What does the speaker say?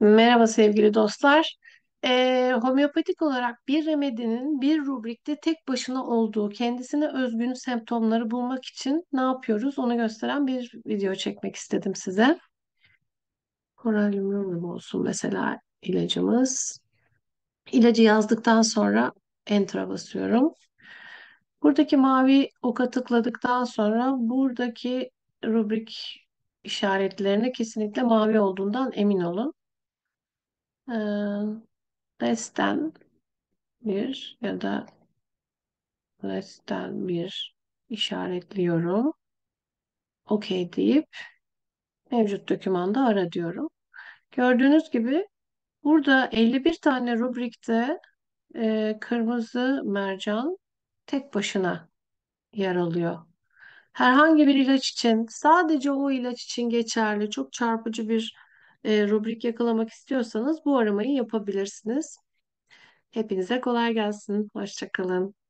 Merhaba sevgili dostlar. Ee, homeopatik olarak bir remedinin bir rubrikte tek başına olduğu, kendisine özgün semptomları bulmak için ne yapıyoruz onu gösteren bir video çekmek istedim size. Koralyum olsun mesela ilacımız. İlacı yazdıktan sonra enter'a basıyorum. Buradaki mavi oka tıkladıktan sonra buradaki rubrik işaretlerine kesinlikle mavi olduğundan emin olun e, ee, resten bir ya da resten bir işaretliyorum. okey deyip mevcut dokümanda ara diyorum. Gördüğünüz gibi burada 51 tane rubrikte e, kırmızı mercan tek başına yer alıyor. Herhangi bir ilaç için sadece o ilaç için geçerli çok çarpıcı bir e, rubrik yakalamak istiyorsanız bu aramayı yapabilirsiniz. Hepinize kolay gelsin. Hoşçakalın.